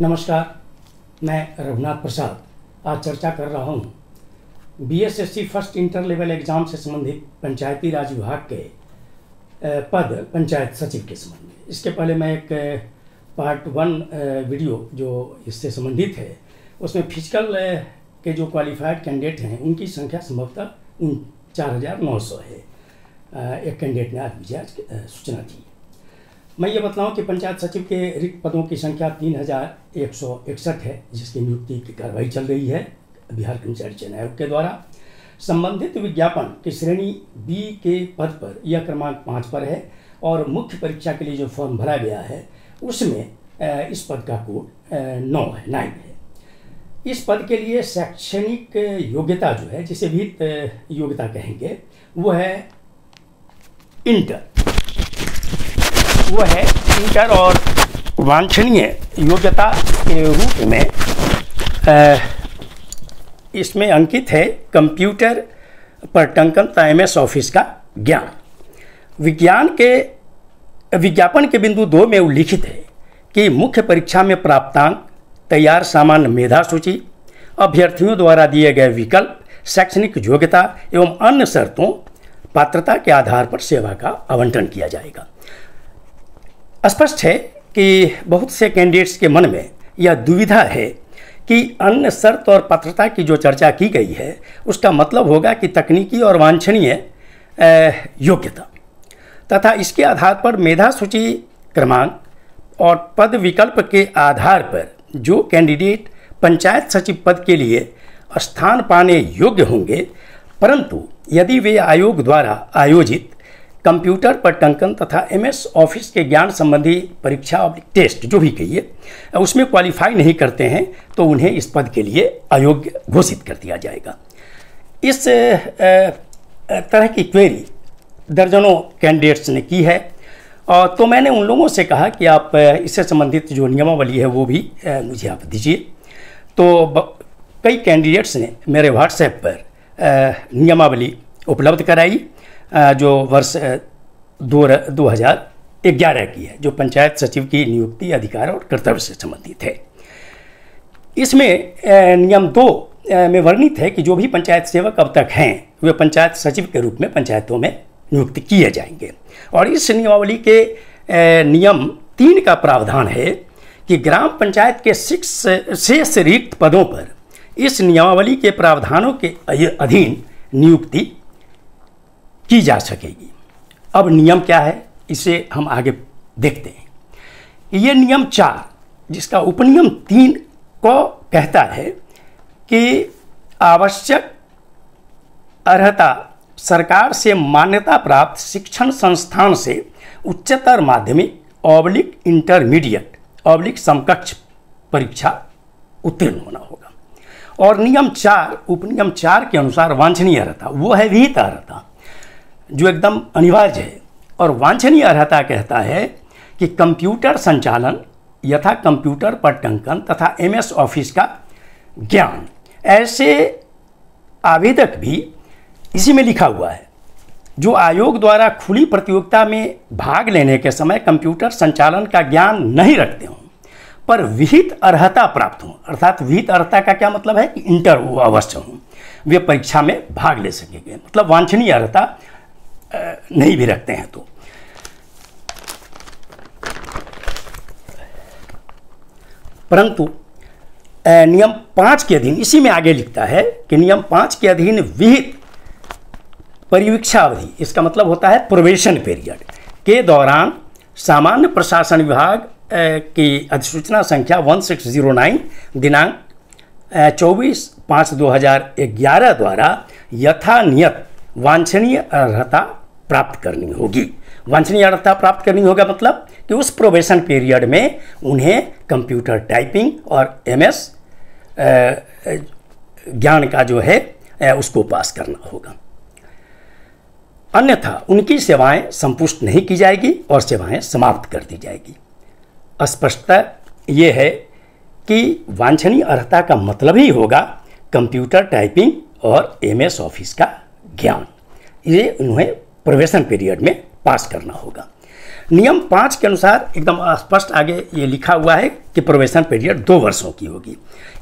नमस्कार मैं रघुनाथ प्रसाद आज चर्चा कर रहा हूँ B first inter level exam से संबंधित पंचायती राज विभाग के पद पंचायत सचिव के संबंध में इसके पहले मैं एक पार्ट वन वीडियो जो इससे संबंधित है उसमें फिजिकल के जो क्वालिफाइड कैंडिडेट हैं उनकी संख्या संभवतः उन चार हज़ार नौ सौ है एक कैंडिडेट ने आज मुझे आज सूचना दी मैं ये बताऊं कि पंचायत सचिव के रिक्त पदों की संख्या तीन हज़ार एक सौ इकसठ है जिसकी नियुक्ति की कार्रवाई चल रही है बिहार कर्मचारी चयन आयोग के द्वारा संबंधित विज्ञापन की श्रेणी बी के पद पर यह क्रमांक पाँच पर है और मुख्य परीक्षा के लिए जो फॉर्म भरा गया है उसमें इस पद का कोड नौ है नाइन है इस पद के लिए शैक्षणिक योग्यता जो है जिसे भी योग्यता कहेंगे वो है इंटर वो है इंटर और वांछनीय योग्यता के रूप में इसमें अंकित है कंप्यूटर पर टंकन एम एम ऑफिस का ज्ञान विज्ञान के विज्ञापन के बिंदु दो में उल्लिखित है कि मुख्य परीक्षा में प्राप्तांक तैयार सामान्य मेधा सूची अभ्यर्थियों द्वारा दिए गए विकल्प शैक्षणिक योग्यता एवं अन्य शर्तों पात्रता के आधार पर सेवा का आवंटन किया जाएगा स्पष्ट है कि बहुत से कैंडिडेट्स के मन में यह दुविधा है कि अन्य शर्त और पात्रता की जो चर्चा की गई है उसका मतलब होगा कि तकनीकी और वांछनीय योग्यता तथा इसके आधार पर मेधा सूची क्रमांक और पद विकल्प के आधार पर जो कैंडिडेट पंचायत सचिव पद के लिए स्थान पाने योग्य होंगे परंतु यदि वे आयोग द्वारा आयोजित कंप्यूटर पर टंकन तथा एमएस ऑफिस के ज्ञान संबंधी परीक्षा और टेस्ट जो भी कहिए उसमें क्वालिफाई नहीं करते हैं तो उन्हें इस पद के लिए अयोग्य घोषित कर दिया जाएगा इस तरह की क्वेरी दर्जनों कैंडिडेट्स ने की है और तो मैंने उन लोगों से कहा कि आप इससे संबंधित जो नियमावली है वो भी मुझे आप दीजिए तो कई कैंडिडेट्स ने मेरे व्हाट्सएप पर नियमावली उपलब्ध कराई जो वर्ष दो हज़ार ग्यारह की है जो पंचायत सचिव की नियुक्ति अधिकार और कर्तव्य से संबंधित है इसमें नियम दो में वर्णित है कि जो भी पंचायत सेवक अब तक हैं वे पंचायत सचिव के रूप में पंचायतों में नियुक्त किए जाएंगे और इस नियमावली के नियम तीन का प्रावधान है कि ग्राम पंचायत के शिक्ष शेष रिक्त पदों पर इस नियमावली के प्रावधानों के अधीन नियुक्ति की जा सकेगी अब नियम क्या है इसे हम आगे देखते हैं ये नियम चार जिसका उपनियम तीन को कहता है कि आवश्यक अर्हता सरकार से मान्यता प्राप्त शिक्षण संस्थान से उच्चतर माध्यमिक ऑब्लिक इंटरमीडिएट ऑब्लिक समकक्ष परीक्षा उत्तीर्ण होना होगा और नियम चार उपनियम चार के अनुसार वांछनीय रहता वो है विहित अर्हता जो एकदम अनिवार्य है और वांछनीय अर्हता कहता है कि कंप्यूटर संचालन यथा कंप्यूटर पर टंकन तथा एमएस ऑफिस का ज्ञान ऐसे आवेदक भी इसी में लिखा हुआ है जो आयोग द्वारा खुली प्रतियोगिता में भाग लेने के समय कंप्यूटर संचालन का ज्ञान नहीं रखते हों पर विहित अर्हता प्राप्त हों अर्थात विहित अर्हता का क्या मतलब है कि इंटर वो अवश्य हों वे परीक्षा में भाग ले सकेंगे मतलब वांछनीय अर्हता नहीं भी रखते हैं तो परंतु नियम पांच के अधीन इसी में आगे लिखता है कि नियम पांच के अधीन विहित परिवीक्षा अवधि इसका मतलब होता है प्रोवेशन पीरियड के दौरान सामान्य प्रशासन विभाग की अधिसूचना संख्या 1609 दिनांक चौबीस पाँच 2011 द्वारा यथा नियत वांछनीय अर्हता प्राप्त करनी होगी वांछनीय अर्हता प्राप्त करनी होगा मतलब कि उस प्रोबेशन पीरियड में उन्हें कंप्यूटर टाइपिंग और एमएस ज्ञान का जो है उसको पास करना होगा अन्यथा उनकी सेवाएं संपुष्ट नहीं की जाएगी और सेवाएं समाप्त कर दी जाएगी स्पष्टता ये है कि वांछनीय अर्हता का मतलब ही होगा कंप्यूटर टाइपिंग और एमएस ऑफिस का ज्ञान ये उन्हें प्रोवेशन पीरियड में पास करना होगा नियम पाँच के अनुसार एकदम स्पष्ट आगे ये लिखा हुआ है कि प्रोवेशन पीरियड दो वर्षों की होगी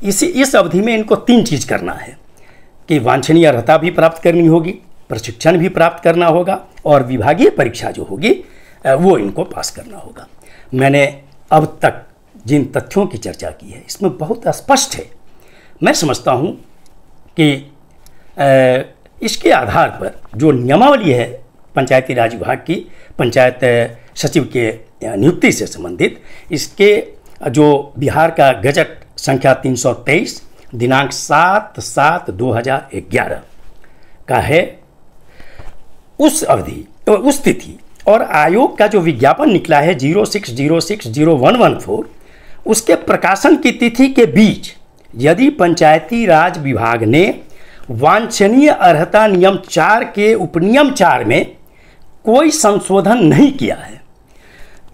इसी इस अवधि में इनको तीन चीज़ करना है कि वांछनीय अर्हता भी प्राप्त करनी होगी प्रशिक्षण भी प्राप्त करना होगा और विभागीय परीक्षा जो होगी वो इनको पास करना होगा मैंने अब तक जिन तथ्यों की चर्चा की है इसमें बहुत स्पष्ट है मैं समझता हूँ कि इसके आधार पर जो नियमावली है पंचायती राज विभाग की पंचायत सचिव के नियुक्ति से संबंधित इसके जो बिहार का गजट संख्या 323 दिनांक सात सात दो हजार ग्यारह का है उस अवधि तो उस तिथि और आयोग का जो विज्ञापन निकला है zero six zero six zero one one four उसके प्रकाशन की तिथि के बीच यदि पंचायती राज विभाग ने वांछनीय अर्हता नियम चार के उपनियम चार में कोई संशोधन नहीं किया है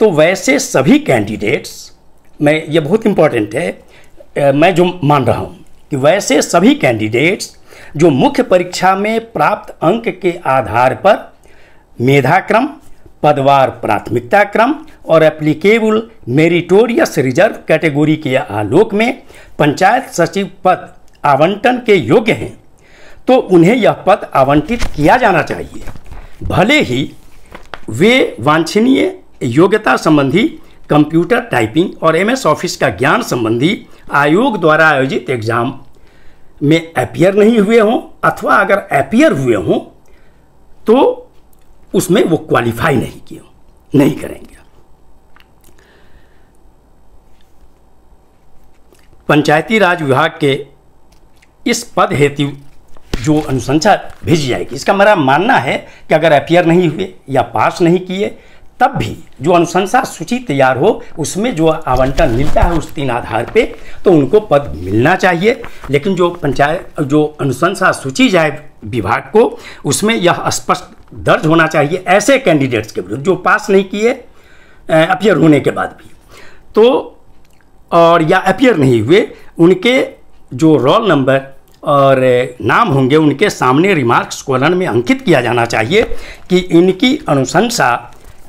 तो वैसे सभी कैंडिडेट्स मैं ये बहुत इम्पॉर्टेंट है मैं जो मान रहा हूँ कि वैसे सभी कैंडिडेट्स जो मुख्य परीक्षा में प्राप्त अंक के आधार पर मेधाक्रम पदवार प्राथमिकता क्रम और एप्लीकेबल मेरिटोरियस रिजर्व कैटेगरी के आलोक में पंचायत सचिव पद आवंटन के योग्य हैं तो उन्हें यह पद आवंटित किया जाना चाहिए भले ही वे वांछनीय योग्यता संबंधी कंप्यूटर टाइपिंग और एमएस ऑफिस का ज्ञान संबंधी आयोग द्वारा आयोजित एग्जाम में अपियर नहीं हुए हों अथवा अगर अपियर हुए हों तो उसमें वो क्वालिफाई नहीं किए नहीं करेंगे पंचायती राज विभाग के इस पद हेतु जो अनुशंसा भेजी जाएगी इसका मेरा मानना है कि अगर अपियर नहीं हुए या पास नहीं किए तब भी जो अनुशंसा सूची तैयार हो उसमें जो आवंटन मिलता है उस तीन आधार पे तो उनको पद मिलना चाहिए लेकिन जो पंचायत जो अनुशंसा सूची जाए विभाग को उसमें यह स्पष्ट दर्ज होना चाहिए ऐसे कैंडिडेट्स के विरुद्ध जो पास नहीं किए अपियर होने के बाद भी तो और या अपियर नहीं हुए उनके जो रोल नंबर और नाम होंगे उनके सामने रिमार्क्स कॉलन में अंकित किया जाना चाहिए कि इनकी अनुशंसा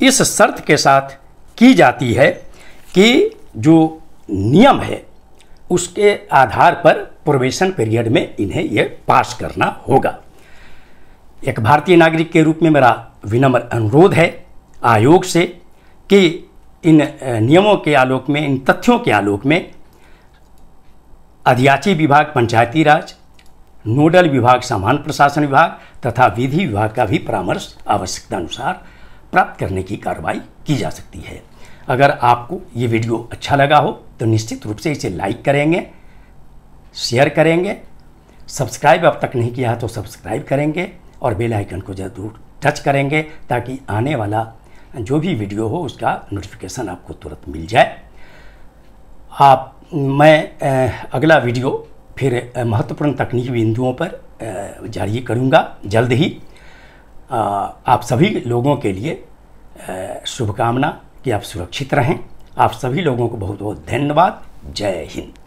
इस शर्त के साथ की जाती है कि जो नियम है उसके आधार पर प्रोबेशन पीरियड में इन्हें यह पास करना होगा एक भारतीय नागरिक के रूप में मेरा विनम्र अनुरोध है आयोग से कि इन नियमों के आलोक में इन तथ्यों के आलोक में अधियाची विभाग पंचायती राज नोडल विभाग सामान्य प्रशासन विभाग तथा विधि विभाग का भी परामर्श आवश्यकता अनुसार प्राप्त करने की कार्रवाई की जा सकती है अगर आपको ये वीडियो अच्छा लगा हो तो निश्चित रूप से इसे लाइक करेंगे शेयर करेंगे सब्सक्राइब अब तक नहीं किया है तो सब्सक्राइब करेंगे और बेल आइकन को जरूर टच करेंगे ताकि आने वाला जो भी वीडियो हो उसका नोटिफिकेशन आपको तुरंत मिल जाए आप मैं अगला वीडियो फिर महत्वपूर्ण तकनीकी बिंदुओं पर जारी करूँगा जल्द ही आप सभी लोगों के लिए शुभकामना कि आप सुरक्षित रहें आप सभी लोगों को बहुत बहुत धन्यवाद जय हिंद